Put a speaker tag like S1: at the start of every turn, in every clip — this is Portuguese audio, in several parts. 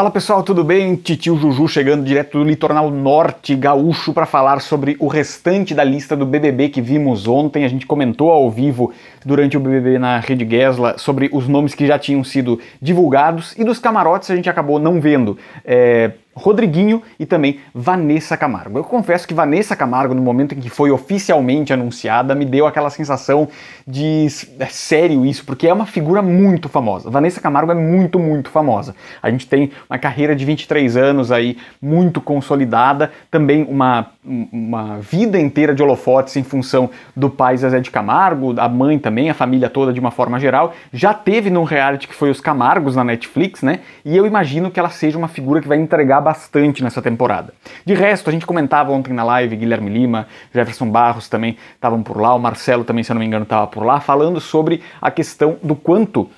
S1: Fala pessoal, tudo bem? Titio Juju chegando direto do litoral norte gaúcho para falar sobre o restante da lista do BBB que vimos ontem. A gente comentou ao vivo durante o BBB na Rede Gesla sobre os nomes que já tinham sido divulgados e dos camarotes a gente acabou não vendo. É, Rodriguinho e também Vanessa Camargo. Eu confesso que Vanessa Camargo, no momento em que foi oficialmente anunciada, me deu aquela sensação de é sério isso, porque é uma figura muito famosa. Vanessa Camargo é muito, muito famosa. A gente tem uma carreira de 23 anos aí, muito consolidada, também uma, uma vida inteira de holofotes em função do pai Zezé de Camargo, a mãe também, a família toda de uma forma geral. Já teve num reality que foi os Camargos na Netflix, né? E eu imagino que ela seja uma figura que vai entregar melhorar bastante nessa temporada. De resto, a gente comentava ontem na live, Guilherme Lima, Jefferson Barros também estavam por lá, o Marcelo também, se eu não me engano, estava por lá, falando sobre a questão do quanto uh,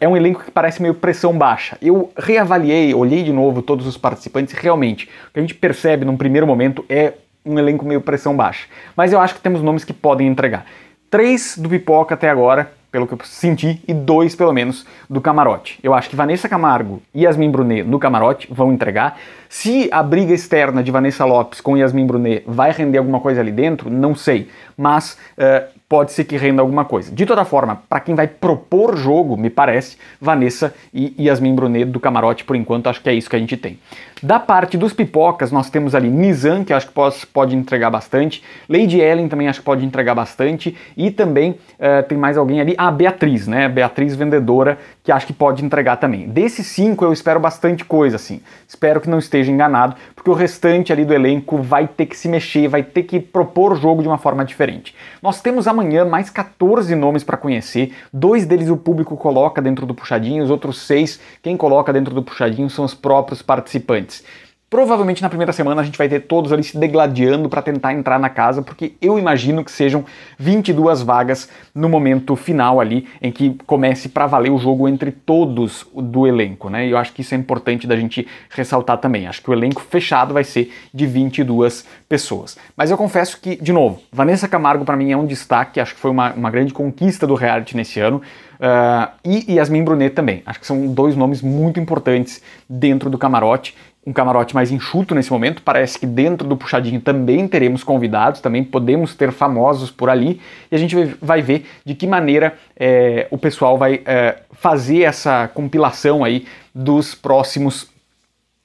S1: é um elenco que parece meio pressão baixa. Eu reavaliei, olhei de novo todos os participantes e realmente o que a gente percebe num primeiro momento é um elenco meio pressão baixa. Mas eu acho que temos nomes que podem entregar. Três do Pipoca até agora pelo que eu senti, e dois, pelo menos, do camarote. Eu acho que Vanessa Camargo e Yasmin Brunet no camarote vão entregar. Se a briga externa de Vanessa Lopes com Yasmin Brunet vai render alguma coisa ali dentro, não sei. Mas uh, pode ser que renda alguma coisa. De toda forma, para quem vai propor jogo, me parece, Vanessa e Yasmin Brunet do Camarote, por enquanto, acho que é isso que a gente tem. Da parte dos pipocas, nós temos ali Nizam, que acho que pode, entregar bastante, Lady Ellen também acho que pode entregar bastante, e também uh, tem mais alguém ali, a ah, Beatriz, né? Beatriz Vendedora, que acho que pode entregar também. Desses cinco, eu espero bastante coisa, assim. Espero que não esteja enganado, porque o restante ali do elenco vai ter que se mexer, vai ter que propor jogo de uma forma diferente. Nós temos a amanhã mais 14 nomes para conhecer. Dois deles o público coloca dentro do puxadinho, os outros seis, quem coloca dentro do puxadinho são os próprios participantes. Provavelmente na primeira semana a gente vai ter todos ali se degladiando para tentar entrar na casa, porque eu imagino que sejam 22 vagas no momento final ali, em que comece para valer o jogo entre todos do elenco, né? E eu acho que isso é importante da gente ressaltar também. Acho que o elenco fechado vai ser de 22 pessoas. Mas eu confesso que, de novo, Vanessa Camargo para mim é um destaque, acho que foi uma, uma grande conquista do reality nesse ano. Uh, e Yasmin Brunet também. Acho que são dois nomes muito importantes dentro do camarote um camarote mais enxuto nesse momento. Parece que dentro do puxadinho também teremos convidados, também podemos ter famosos por ali e a gente vai ver de que maneira é, o pessoal vai é, fazer essa compilação aí dos próximos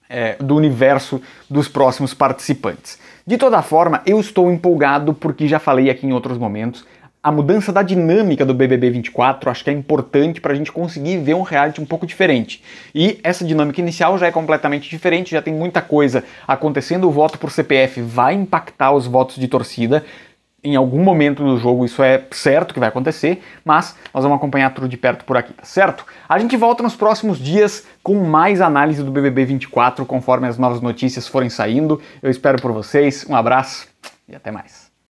S1: é, do universo dos próximos participantes. De toda forma, eu estou empolgado porque já falei aqui em outros momentos a mudança da dinâmica do BBB 24 acho que é importante para a gente conseguir ver um reality um pouco diferente. E essa dinâmica inicial já é completamente diferente, já tem muita coisa acontecendo. O voto por CPF vai impactar os votos de torcida. Em algum momento do jogo isso é certo que vai acontecer, mas nós vamos acompanhar tudo de perto por aqui, tá certo? A gente volta nos próximos dias com mais análise do BBB 24, conforme as novas notícias forem saindo. Eu espero por vocês, um abraço e até mais.